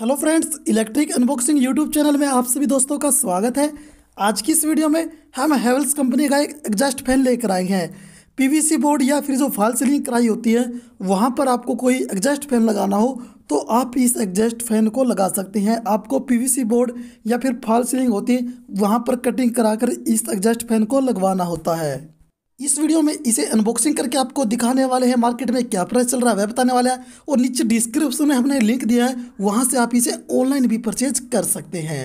hello friends electric unboxing YouTube channel में आप सभी दोस्तों का स्वागत है आज की इस वीडियो में हम हेवल्स कंपनी का एक एग्जॉस्ट फैन लेकर आए हैं पीवीसी बोर्ड या फिर जो फाल सीलिंग कराई होती है वहाँ पर आपको कोई एग्जॉस्ट फैन लगाना हो तो आप इस एग्जॉस्ट फैन को लगा सकते हैं आपको पी बोर्ड या फिर फॉल सीलिंग होती है वहाँ पर कटिंग करा कर इस एग्जॉस्ट फैन को लगवाना होता है इस वीडियो में इसे अनबॉक्सिंग करके आपको दिखाने वाले हैं मार्केट में क्या प्राइस चल रहा है वह बताने वाला है और नीचे डिस्क्रिप्शन में हमने लिंक दिया है वहाँ से आप इसे ऑनलाइन भी परचेज कर सकते हैं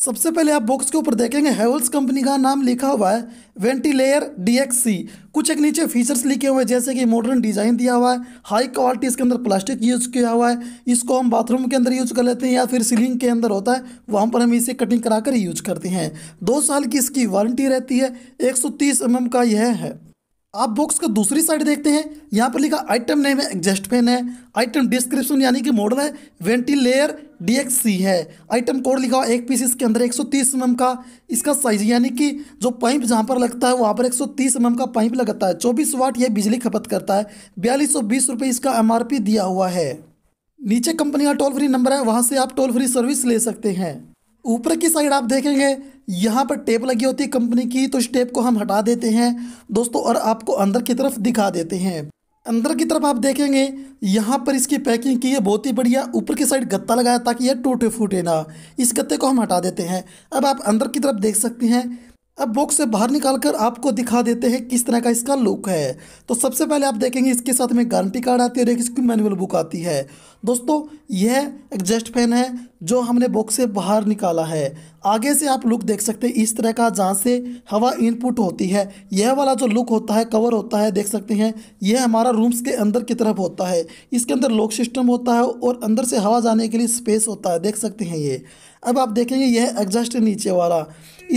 सबसे पहले आप बॉक्स के ऊपर देखेंगे हेवल्स कंपनी का नाम लिखा हुआ है वेंटिलेयर डीएक्सी कुछ एक नीचे फीचर्स लिखे हुए जैसे कि मॉडर्न डिज़ाइन दिया हुआ है हाई क्वालिटी इसके अंदर प्लास्टिक यूज़ किया हुआ है इसको हम बाथरूम के अंदर यूज़ कर लेते हैं या फिर सीलिंग के अंदर होता है वहाँ पर हम इसे कटिंग करा कर यूज करते हैं दो साल की इसकी वारंटी रहती है एक सौ mm का यह है आप बॉक्स का दूसरी साइड देखते हैं यहाँ पर लिखा आइटम नेम है एग्जस्ट फैन है आइटम डिस्क्रिप्शन यानी कि मॉडल है वेंटिलेयर डी है आइटम कोड लिखा हुआ एक पीस इसके अंदर 130 सौ mm का इसका साइज यानी कि जो पाइप जहाँ पर लगता है वहाँ पर 130 सौ mm का पाइप लगता है 24 वाट ये बिजली खपत करता है बयालीस सौ इसका एम पी दिया हुआ है नीचे कंपनी का टोल फ्री नंबर है वहाँ से आप टोल फ्री सर्विस ले सकते हैं ऊपर की साइड आप देखेंगे यहाँ पर टेप लगी होती है कंपनी की तो इस टेप को हम हटा देते हैं दोस्तों और आपको अंदर की तरफ दिखा देते हैं अंदर की तरफ आप देखेंगे यहाँ पर इसकी पैकिंग की है बहुत ही बढ़िया ऊपर की साइड गत्ता लगाया ताकि यह टूटे फूटे ना इस गत्ते को हम हटा देते हैं अब आप अंदर की तरफ देख सकते हैं अब बॉक्स से बाहर निकाल कर आपको दिखा देते हैं किस तरह का इसका लुक है तो सबसे पहले आप देखेंगे इसके साथ में गारंटी कार्ड आती है और एक इसकी मैनुअल बुक आती है दोस्तों यह एग्जस्ट फैन है जो हमने बॉक्स से बाहर निकाला है आगे से आप लुक देख सकते हैं इस तरह का जहाँ से हवा इनपुट होती है यह वाला जो लुक होता है कवर होता है देख सकते हैं यह हमारा रूम्स के अंदर की तरफ होता है इसके अंदर लॉक सिस्टम होता है और अंदर से हवा जाने के लिए स्पेस होता है देख सकते हैं ये अब आप देखेंगे यह एग्जस्ट नीचे वाला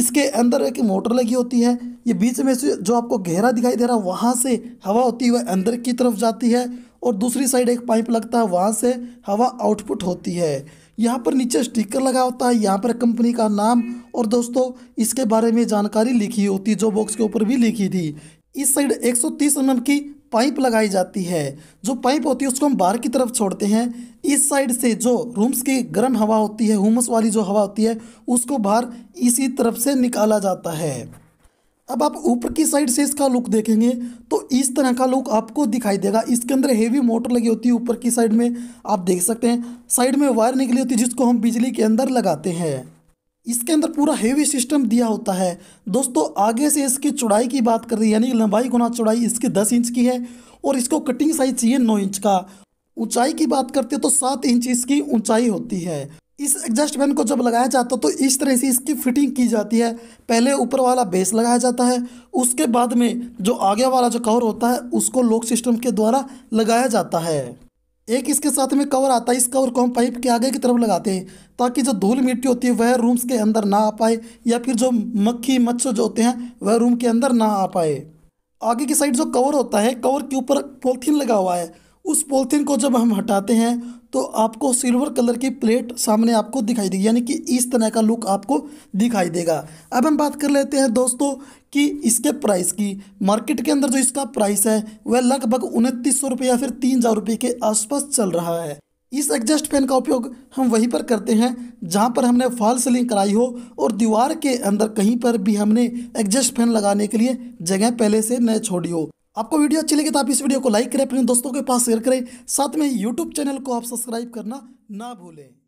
इसके अंदर एक मोटर लगी होती है ये बीच में से जो आपको गहरा दिखाई दे रहा है वहाँ से हवा होती वह अंदर की तरफ जाती है और दूसरी साइड एक पाइप लगता है वहाँ से हवा आउटपुट होती है यहाँ पर नीचे स्टिकर लगा होता है यहाँ पर कंपनी का नाम और दोस्तों इसके बारे में जानकारी लिखी होती जो बॉक्स के ऊपर भी लिखी थी इस साइड 130 सौ की पाइप लगाई जाती है जो पाइप होती है उसको हम बाहर की तरफ छोड़ते हैं इस साइड से जो रूम्स की गर्म हवा होती है हुमस वाली जो हवा होती है उसको बाहर इसी तरफ से निकाला जाता है अब आप ऊपर की साइड से इसका लुक देखेंगे तो इस तरह का लुक आपको दिखाई देगा इसके अंदर हेवी मोटर लगी होती है ऊपर की साइड में आप देख सकते हैं साइड में वायर निकली होती है जिसको हम बिजली के अंदर लगाते हैं इसके अंदर पूरा हेवी सिस्टम दिया होता है दोस्तों आगे से इसकी चौड़ाई की बात कर रही यानी लंबाई गुना चौड़ाई इसकी दस इंच की है और इसको कटिंग साइज चाहिए नौ इंच का ऊंचाई की बात करते हैं तो सात इंच इसकी ऊंचाई होती है इस एडजस्ट फैन को जब लगाया जाता है तो इस तरह से इसकी फिटिंग की जाती है पहले ऊपर वाला बेस लगाया जाता है उसके बाद में जो आगे वाला जो कवर होता है उसको लॉक सिस्टम के द्वारा लगाया जाता है एक इसके साथ में कवर आता है इस कवर को हम पाइप के आगे की तरफ लगाते हैं ताकि जो धूल मिट्टी होती है वह रूम्स के अंदर ना आ पाए या फिर जो मक्खी मच्छर जो होते हैं वह रूम के अंदर ना आ पाए आगे की साइड जो कवर होता है कवर के ऊपर पोल्थीन लगा हुआ है उस पॉलीथीन को जब हम हटाते हैं तो आपको सिल्वर कलर की प्लेट सामने आपको दिखाई देगी यानी कि इस तरह का लुक आपको दिखाई देगा अब हम बात कर लेते हैं दोस्तों कि इसके प्राइस की मार्केट के अंदर जो इसका प्राइस है वह लगभग उनतीस सौ रुपये या फिर तीन हज़ार रुपये के आसपास चल रहा है इस एग्जस्ट फैन का उपयोग हम वहीं पर करते हैं जहां पर हमने फॉल सीलिंग कराई हो और दीवार के अंदर कहीं पर भी हमने एग्जस्ट फैन लगाने के लिए जगह पहले से न छोड़ी हो आपको वीडियो अच्छी लगी तो आप इस वीडियो को लाइक करें अपने दोस्तों के पास शेयर करें साथ में यूट्यूब चैनल को आप सब्सक्राइब करना ना भूलें